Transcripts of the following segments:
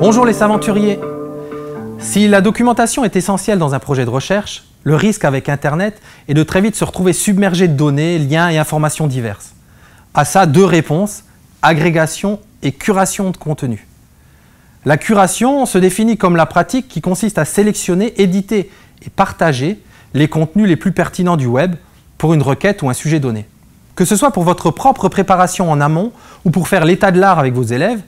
Bonjour les aventuriers Si la documentation est essentielle dans un projet de recherche, le risque avec Internet est de très vite se retrouver submergé de données, liens et informations diverses. À ça, deux réponses, agrégation et curation de contenu. La curation se définit comme la pratique qui consiste à sélectionner, éditer et partager les contenus les plus pertinents du web pour une requête ou un sujet donné. Que ce soit pour votre propre préparation en amont ou pour faire l'état de l'art avec vos élèves,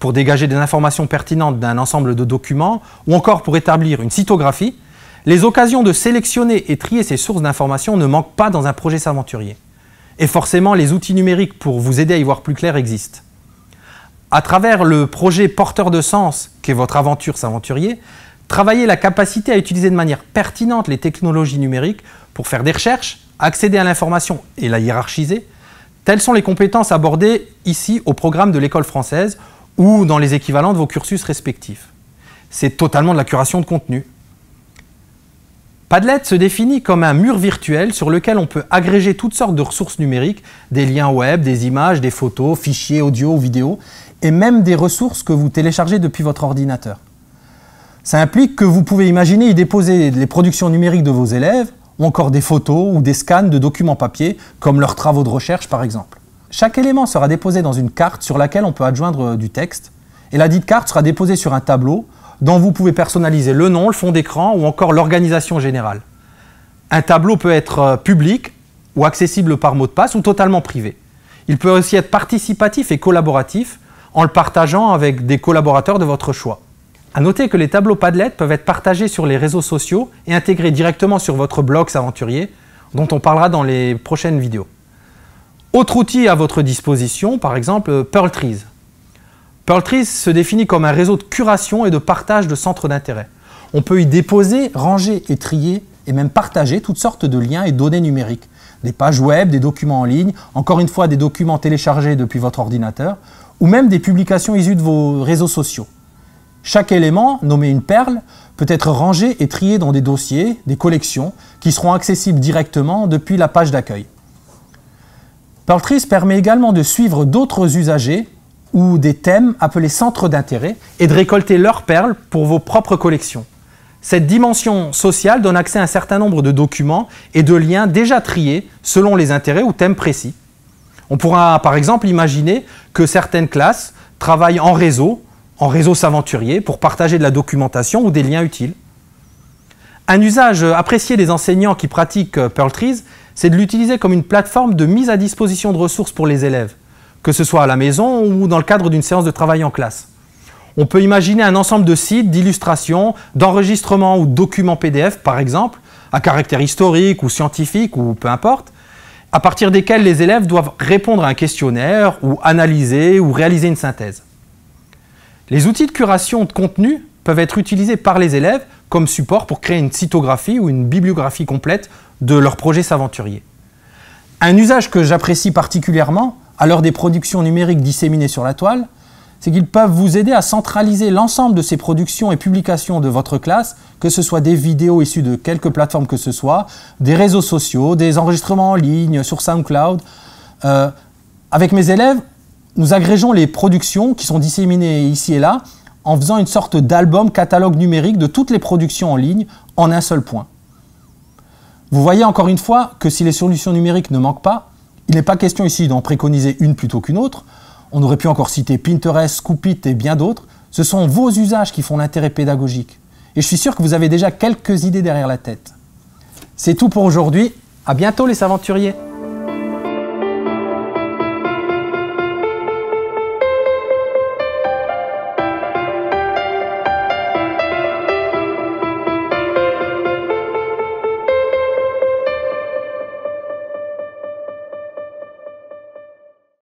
pour dégager des informations pertinentes d'un ensemble de documents ou encore pour établir une cytographie, les occasions de sélectionner et trier ces sources d'informations ne manquent pas dans un projet s'aventurier. Et forcément, les outils numériques pour vous aider à y voir plus clair existent. À travers le projet porteur de sens qu'est votre aventure s'aventurier, travaillez la capacité à utiliser de manière pertinente les technologies numériques pour faire des recherches, accéder à l'information et la hiérarchiser. Telles sont les compétences abordées ici au programme de l'école française ou dans les équivalents de vos cursus respectifs. C'est totalement de la curation de contenu. Padlet se définit comme un mur virtuel sur lequel on peut agréger toutes sortes de ressources numériques, des liens web, des images, des photos, fichiers audio, vidéo, et même des ressources que vous téléchargez depuis votre ordinateur. Ça implique que vous pouvez imaginer y déposer les productions numériques de vos élèves, ou encore des photos ou des scans de documents papier, comme leurs travaux de recherche par exemple. Chaque élément sera déposé dans une carte sur laquelle on peut adjoindre euh, du texte. Et la dite carte sera déposée sur un tableau dont vous pouvez personnaliser le nom, le fond d'écran ou encore l'organisation générale. Un tableau peut être euh, public ou accessible par mot de passe ou totalement privé. Il peut aussi être participatif et collaboratif en le partageant avec des collaborateurs de votre choix. À noter que les tableaux Padlet peuvent être partagés sur les réseaux sociaux et intégrés directement sur votre blog Saventurier dont on parlera dans les prochaines vidéos. Autre outil à votre disposition, par exemple euh, Pearltrees. Pearltrees se définit comme un réseau de curation et de partage de centres d'intérêt. On peut y déposer, ranger et trier, et même partager toutes sortes de liens et données numériques. Des pages web, des documents en ligne, encore une fois des documents téléchargés depuis votre ordinateur, ou même des publications issues de vos réseaux sociaux. Chaque élément, nommé une perle, peut être rangé et trié dans des dossiers, des collections, qui seront accessibles directement depuis la page d'accueil. PearlTrees permet également de suivre d'autres usagers ou des thèmes appelés centres d'intérêt et de récolter leurs perles pour vos propres collections. Cette dimension sociale donne accès à un certain nombre de documents et de liens déjà triés selon les intérêts ou thèmes précis. On pourra par exemple imaginer que certaines classes travaillent en réseau, en réseau s'aventurier, pour partager de la documentation ou des liens utiles. Un usage apprécié des enseignants qui pratiquent Pearl c'est de l'utiliser comme une plateforme de mise à disposition de ressources pour les élèves, que ce soit à la maison ou dans le cadre d'une séance de travail en classe. On peut imaginer un ensemble de sites, d'illustrations, d'enregistrements ou documents PDF, par exemple, à caractère historique ou scientifique ou peu importe, à partir desquels les élèves doivent répondre à un questionnaire ou analyser ou réaliser une synthèse. Les outils de curation de contenu peuvent être utilisés par les élèves comme support pour créer une cytographie ou une bibliographie complète de leur projet s'aventurier. Un usage que j'apprécie particulièrement à l'heure des productions numériques disséminées sur la toile, c'est qu'ils peuvent vous aider à centraliser l'ensemble de ces productions et publications de votre classe, que ce soit des vidéos issues de quelques plateformes que ce soit, des réseaux sociaux, des enregistrements en ligne, sur SoundCloud. Euh, avec mes élèves, nous agrégeons les productions qui sont disséminées ici et là en faisant une sorte d'album catalogue numérique de toutes les productions en ligne en un seul point. Vous voyez encore une fois que si les solutions numériques ne manquent pas, il n'est pas question ici d'en préconiser une plutôt qu'une autre. On aurait pu encore citer Pinterest, Scoopit et bien d'autres. Ce sont vos usages qui font l'intérêt pédagogique. Et je suis sûr que vous avez déjà quelques idées derrière la tête. C'est tout pour aujourd'hui. À bientôt les aventuriers!